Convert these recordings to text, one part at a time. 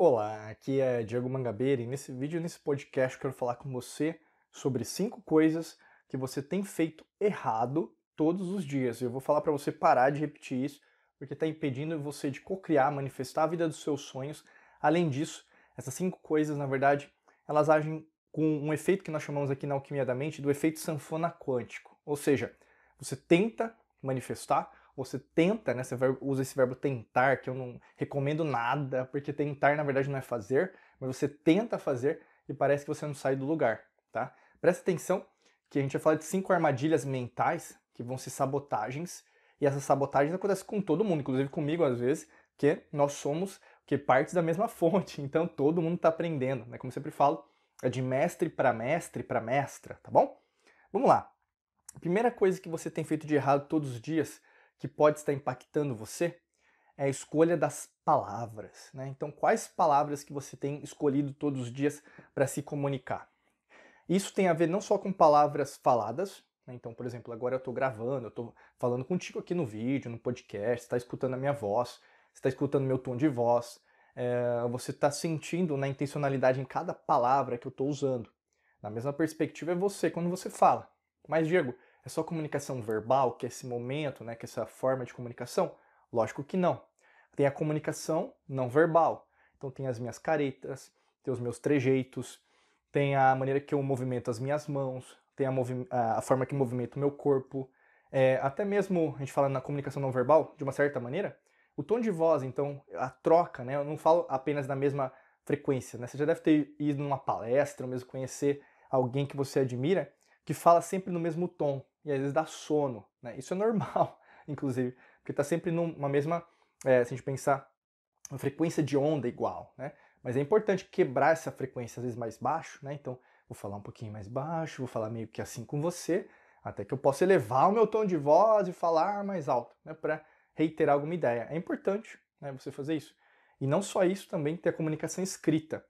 Olá, aqui é Diego Mangabeira e nesse vídeo, nesse podcast, eu quero falar com você sobre cinco coisas que você tem feito errado todos os dias. Eu vou falar para você parar de repetir isso, porque está impedindo você de cocriar, manifestar a vida dos seus sonhos. Além disso, essas cinco coisas, na verdade, elas agem com um efeito que nós chamamos aqui na alquimia da mente do efeito sanfona quântico. Ou seja, você tenta manifestar, você tenta, né? Você usa esse verbo tentar, que eu não recomendo nada, porque tentar na verdade não é fazer, mas você tenta fazer e parece que você não sai do lugar, tá? Presta atenção que a gente vai falar de cinco armadilhas mentais, que vão ser sabotagens, e essas sabotagens acontecem com todo mundo, inclusive comigo às vezes, que nós somos que partes da mesma fonte, então todo mundo está aprendendo, né? Como eu sempre falo, é de mestre para mestre para mestra, tá bom? Vamos lá. A primeira coisa que você tem feito de errado todos os dias que pode estar impactando você é a escolha das palavras. Né? Então, quais palavras que você tem escolhido todos os dias para se comunicar? Isso tem a ver não só com palavras faladas, né? então, por exemplo, agora eu estou gravando, eu estou falando contigo aqui no vídeo, no podcast, está escutando a minha voz, está escutando meu tom de voz, é, você está sentindo na né, intencionalidade em cada palavra que eu estou usando. Na mesma perspectiva é você quando você fala. Mas, Diego, é só comunicação verbal, que é esse momento, né, que é essa forma de comunicação? Lógico que não. Tem a comunicação não verbal. Então tem as minhas caretas, tem os meus trejeitos, tem a maneira que eu movimento as minhas mãos, tem a, a forma que movimento o meu corpo. É, até mesmo, a gente fala na comunicação não verbal, de uma certa maneira, o tom de voz, então, a troca, né? Eu não falo apenas na mesma frequência, né? Você já deve ter ido numa palestra, ou mesmo conhecer alguém que você admira, que fala sempre no mesmo tom e às vezes dá sono. Né? Isso é normal, inclusive, porque está sempre numa mesma, é, se a gente pensar, uma frequência de onda igual. Né? Mas é importante quebrar essa frequência às vezes mais baixo, né? então vou falar um pouquinho mais baixo, vou falar meio que assim com você, até que eu possa elevar o meu tom de voz e falar mais alto, né? para reiterar alguma ideia. É importante né, você fazer isso. E não só isso, também ter a comunicação escrita.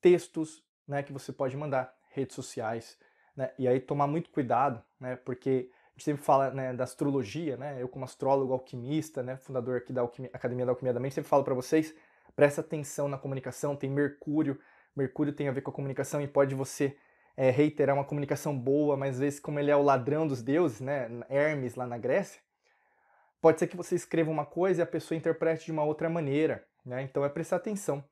Textos né, que você pode mandar, redes sociais, né? E aí tomar muito cuidado, né? Porque a gente sempre fala né, da astrologia, né? Eu como astrólogo, alquimista, né? Fundador aqui da Alquimia, Academia da Alquimia da Mente, sempre falo para vocês, presta atenção na comunicação, tem Mercúrio, Mercúrio tem a ver com a comunicação e pode você é, reiterar uma comunicação boa, mas às vezes como ele é o ladrão dos deuses, né? Hermes lá na Grécia, pode ser que você escreva uma coisa e a pessoa interprete de uma outra maneira, né? Então é prestar atenção.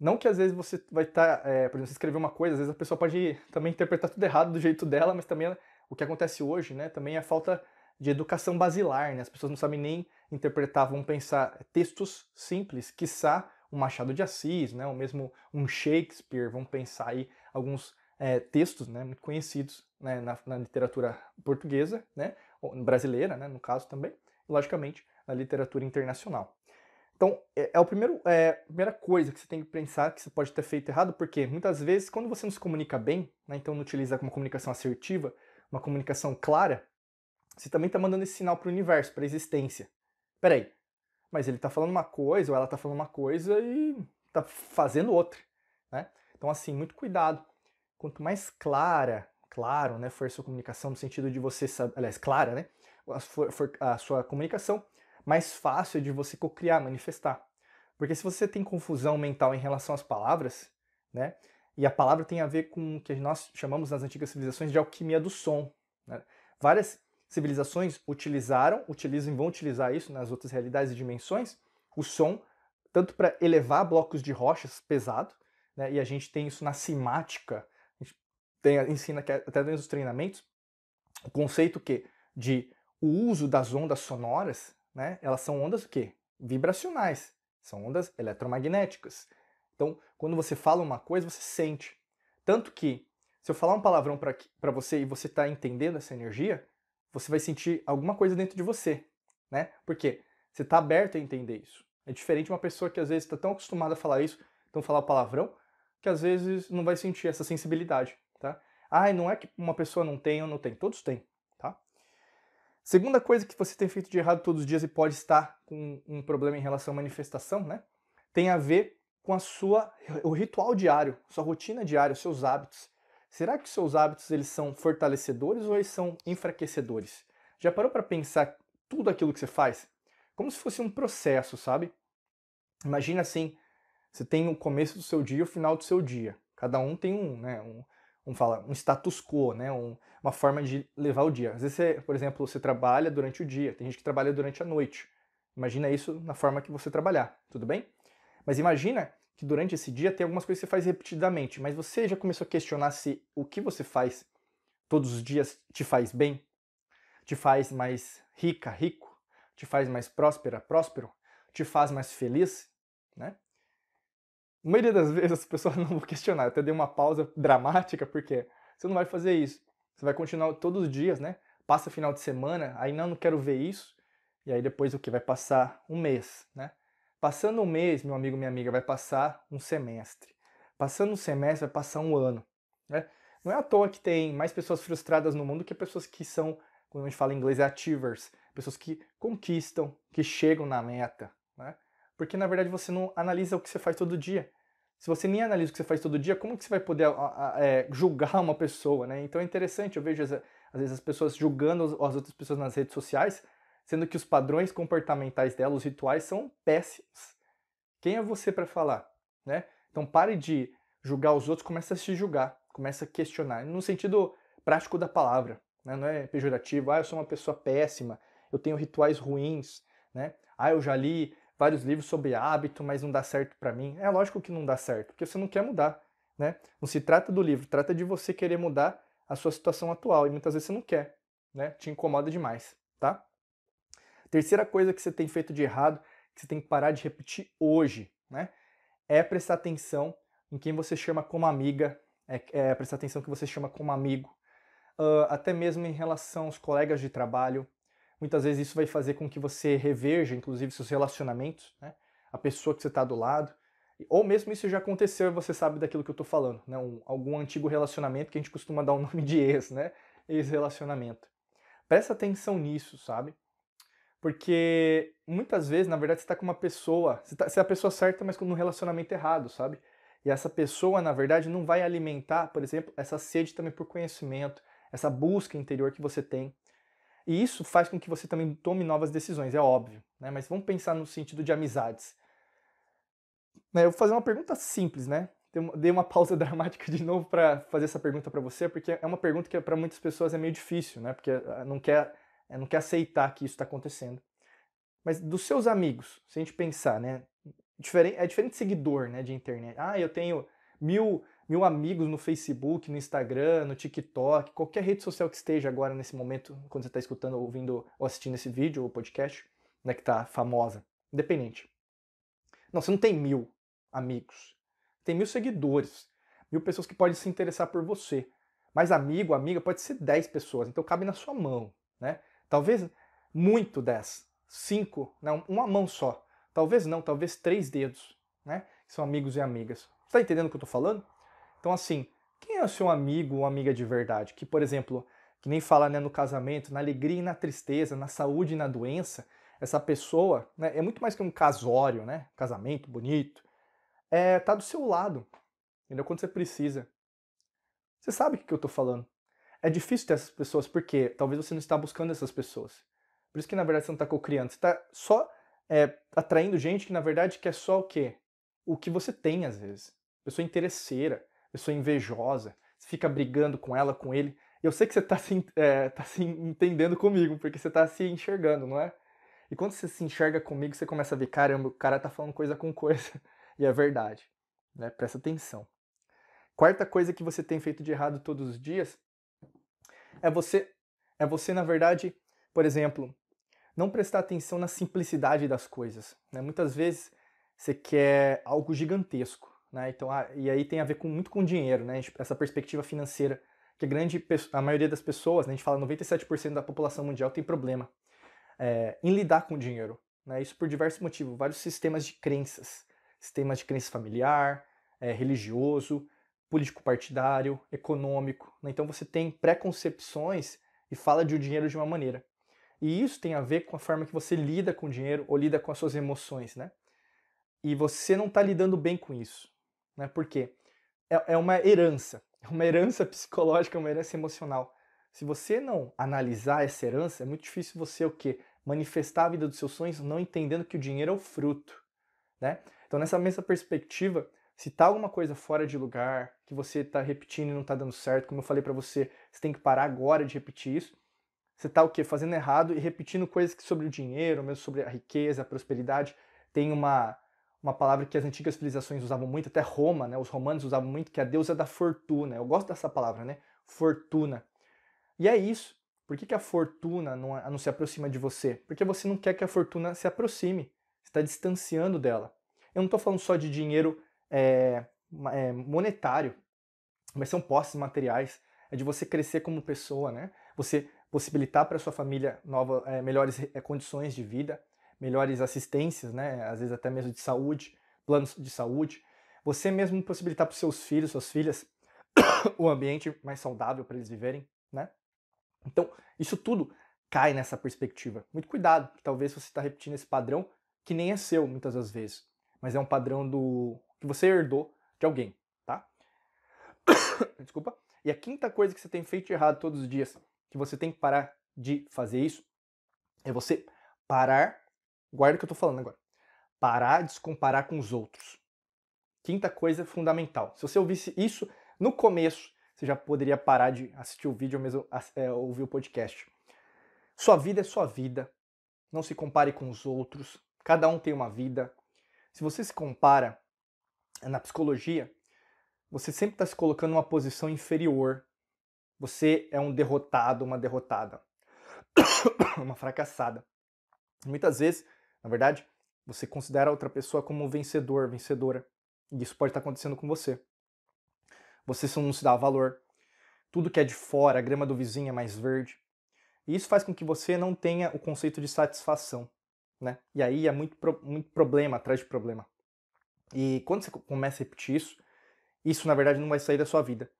Não que às vezes você vai estar, tá, é, por exemplo, você escrever uma coisa, às vezes a pessoa pode também interpretar tudo errado do jeito dela, mas também o que acontece hoje, né, também é a falta de educação basilar, né? As pessoas não sabem nem interpretar, vão pensar textos simples, quiçá um Machado de Assis, né, ou mesmo um Shakespeare, vão pensar aí alguns é, textos, né, muito conhecidos né, na, na, literatura portuguesa, né, brasileira, né, no caso também, e, logicamente na literatura internacional. Então, é, é o primeiro, é, a primeira coisa que você tem que pensar que você pode ter feito errado, porque muitas vezes, quando você não se comunica bem, né, então não utiliza uma comunicação assertiva, uma comunicação clara, você também está mandando esse sinal para o universo, para a existência. Peraí, mas ele está falando uma coisa, ou ela está falando uma coisa e está fazendo outra. Né? Então, assim, muito cuidado. Quanto mais clara, claro, né, for a sua comunicação, no sentido de você saber, aliás, clara, né, a sua comunicação, mais fácil de você cocriar, manifestar. Porque se você tem confusão mental em relação às palavras, né? E a palavra tem a ver com o que nós chamamos nas antigas civilizações de alquimia do som. Né? Várias civilizações utilizaram, utilizam e vão utilizar isso nas outras realidades e dimensões, o som, tanto para elevar blocos de rochas pesado, né? e a gente tem isso na simática, a gente tem, ensina é até dentro dos treinamentos, o conceito que de o uso das ondas sonoras né, elas são ondas o quê? Vibracionais, são ondas eletromagnéticas. Então, quando você fala uma coisa, você sente. Tanto que, se eu falar um palavrão para você e você está entendendo essa energia, você vai sentir alguma coisa dentro de você, né? Porque você está aberto a entender isso. É diferente de uma pessoa que às vezes está tão acostumada a falar isso, então falar palavrão, que às vezes não vai sentir essa sensibilidade, tá? Ah, não é que uma pessoa não tem ou não tem, todos têm. Segunda coisa que você tem feito de errado todos os dias e pode estar com um problema em relação à manifestação, né? Tem a ver com a sua o ritual diário, sua rotina diária, seus hábitos. Será que seus hábitos eles são fortalecedores ou eles são enfraquecedores? Já parou para pensar tudo aquilo que você faz? Como se fosse um processo, sabe? Imagina assim, você tem o começo do seu dia e o final do seu dia. Cada um tem um, né? Um, um fala, um status quo, né? Um, uma forma de levar o dia. Às vezes, você, por exemplo, você trabalha durante o dia, tem gente que trabalha durante a noite. Imagina isso na forma que você trabalhar, tudo bem? Mas imagina que durante esse dia tem algumas coisas que você faz repetidamente, mas você já começou a questionar se o que você faz todos os dias te faz bem? Te faz mais rica, rico? Te faz mais próspera, próspero? Te faz mais feliz? Né? A maioria das vezes as pessoas não vão questionar. Eu até dei uma pausa dramática, porque você não vai fazer isso. Você vai continuar todos os dias, né? Passa final de semana, aí não, não quero ver isso. E aí depois o que? Vai passar um mês, né? Passando um mês, meu amigo, minha amiga, vai passar um semestre. Passando um semestre, vai passar um ano. Né? Não é à toa que tem mais pessoas frustradas no mundo que pessoas que são, quando a gente fala em inglês, é achievers. Pessoas que conquistam, que chegam na meta. Né? Porque na verdade você não analisa o que você faz todo dia. Se você nem analisa o que você faz todo dia, como que você vai poder a, a, é, julgar uma pessoa, né? Então é interessante, eu vejo às, às vezes as pessoas julgando as outras pessoas nas redes sociais, sendo que os padrões comportamentais delas os rituais, são péssimos. Quem é você para falar, né? Então pare de julgar os outros, começa a se julgar, começa a questionar, no sentido prático da palavra, né? não é pejorativo, ah, eu sou uma pessoa péssima, eu tenho rituais ruins, né? ah, eu já li vários livros sobre hábito, mas não dá certo para mim. É lógico que não dá certo, porque você não quer mudar, né? Não se trata do livro, trata de você querer mudar a sua situação atual e muitas vezes você não quer, né? Te incomoda demais, tá? Terceira coisa que você tem feito de errado, que você tem que parar de repetir hoje, né? É prestar atenção em quem você chama como amiga, é, é prestar atenção que você chama como amigo, uh, até mesmo em relação aos colegas de trabalho, Muitas vezes isso vai fazer com que você reveja, inclusive, seus relacionamentos, né? a pessoa que você está do lado. Ou mesmo isso já aconteceu, você sabe daquilo que eu estou falando, né? Um, algum antigo relacionamento que a gente costuma dar o um nome de ex, né? Ex-relacionamento. Presta atenção nisso, sabe? Porque muitas vezes, na verdade, você está com uma pessoa, você, tá, você é a pessoa certa, mas com um relacionamento errado, sabe? E essa pessoa, na verdade, não vai alimentar, por exemplo, essa sede também por conhecimento, essa busca interior que você tem. E isso faz com que você também tome novas decisões, é óbvio. Né? Mas vamos pensar no sentido de amizades. Né, eu vou fazer uma pergunta simples, né? Dei uma pausa dramática de novo para fazer essa pergunta para você, porque é uma pergunta que para muitas pessoas é meio difícil, né? Porque ah, não quer, eh, não quer aceitar que isso está acontecendo. Mas dos seus amigos, se a gente pensar, né? é diferente seguidor né, de internet. Ah, eu tenho mil mil amigos no Facebook, no Instagram, no TikTok, qualquer rede social que esteja agora nesse momento, quando você está escutando, ouvindo ou assistindo esse vídeo ou podcast, né, que está famosa, independente. Não, você não tem mil amigos. Tem mil seguidores, mil pessoas que podem se interessar por você. Mas amigo, amiga, pode ser 10 pessoas, então cabe na sua mão, né? Talvez muito 10, 5, né? uma mão só. Talvez não, talvez três dedos, né? são amigos e amigas. Você está entendendo o que eu estou falando? Então, assim, quem é o seu amigo ou amiga de verdade? Que, por exemplo, que nem fala né, no casamento, na alegria e na tristeza, na saúde e na doença, essa pessoa né, é muito mais que um casório, né? Casamento bonito. É, tá do seu lado, entendeu? Quando você precisa. Você sabe o que eu tô falando. É difícil ter essas pessoas porque talvez você não está buscando essas pessoas. Por isso que na verdade você não tá cocriando. Você tá só é, atraindo gente que na verdade quer só o quê? O que você tem às vezes. Pessoa interesseira pessoa invejosa, você fica brigando com ela, com ele. Eu sei que você está se, é, tá se entendendo comigo, porque você está se enxergando, não é? E quando você se enxerga comigo, você começa a ver, caramba, o cara tá falando coisa com coisa. E é verdade. Né? Presta atenção. Quarta coisa que você tem feito de errado todos os dias é você, é você na verdade, por exemplo, não prestar atenção na simplicidade das coisas. Né? Muitas vezes você quer algo gigantesco. Né? Então, ah, e aí tem a ver com, muito com dinheiro, né? essa perspectiva financeira, que a, grande, a maioria das pessoas, né? a gente fala 97% da população mundial tem problema é, em lidar com o dinheiro. Né? Isso por diversos motivos, vários sistemas de crenças, sistemas de crença familiar, é, religioso, político-partidário, econômico. Né? Então você tem preconcepções e fala de o dinheiro de uma maneira. E isso tem a ver com a forma que você lida com o dinheiro ou lida com as suas emoções, né? E você não está lidando bem com isso. Né? porque É, é uma herança. É uma herança psicológica, uma herança emocional. Se você não analisar essa herança, é muito difícil você o quê? Manifestar a vida dos seus sonhos não entendendo que o dinheiro é o fruto. Né? Então, nessa mesma perspectiva, se tá alguma coisa fora de lugar, que você está repetindo e não está dando certo, como eu falei para você, você tem que parar agora de repetir isso. Você está o quê? Fazendo errado e repetindo coisas que sobre o dinheiro, mesmo sobre a riqueza, a prosperidade, tem uma uma palavra que as antigas civilizações usavam muito, até Roma, né? Os romanos usavam muito, que é a deusa da fortuna. Eu gosto dessa palavra, né? Fortuna. E é isso. Por que, que a fortuna não, não se aproxima de você? Porque você não quer que a fortuna se aproxime. Você está distanciando dela. Eu não estou falando só de dinheiro é, é, monetário, mas são posses materiais. É de você crescer como pessoa, né? Você possibilitar para sua família nova, é, melhores é, condições de vida melhores assistências, né? Às vezes até mesmo de saúde, planos de saúde. Você mesmo possibilitar para os seus filhos, suas filhas, o ambiente mais saudável para eles viverem, né? Então, isso tudo cai nessa perspectiva. Muito cuidado, porque talvez você está repetindo esse padrão que nem é seu muitas das vezes, mas é um padrão do que você herdou de alguém, tá? Desculpa. E a quinta coisa que você tem feito errado todos os dias, que você tem que parar de fazer isso, é você parar Guarda o que eu tô falando agora. Parar de se comparar com os outros. Quinta coisa fundamental. Se você ouvisse isso no começo, você já poderia parar de assistir o vídeo ou mesmo é, ouvir o podcast. Sua vida é sua vida. Não se compare com os outros. Cada um tem uma vida. Se você se compara eh, na psicologia, você sempre está se colocando numa posição inferior. Você é um derrotado, uma derrotada, uma fracassada. Muitas vezes na verdade, você considera outra pessoa como vencedor, vencedora. E isso pode estar acontecendo com você. Você não se dá valor. Tudo que é de fora, a grama do vizinho é mais verde. E isso faz com que você não tenha o conceito de satisfação. Né? E aí é muito, muito problema atrás de problema. E quando você começa a repetir isso, isso na verdade não vai sair da sua vida.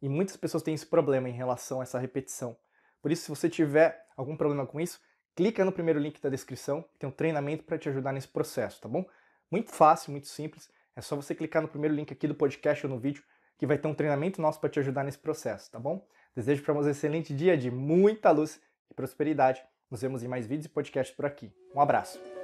E muitas pessoas têm esse problema em relação a essa repetição. Por isso, se você tiver algum problema com isso, clica no primeiro link da descrição, tem um treinamento para te ajudar nesse processo, tá bom? Muito fácil, muito simples. É só você clicar no primeiro link aqui do podcast ou no vídeo que vai ter um treinamento nosso para te ajudar nesse processo, tá bom? Desejo para você um excelente dia de muita luz e prosperidade. Nos vemos em mais vídeos e podcasts por aqui. Um abraço.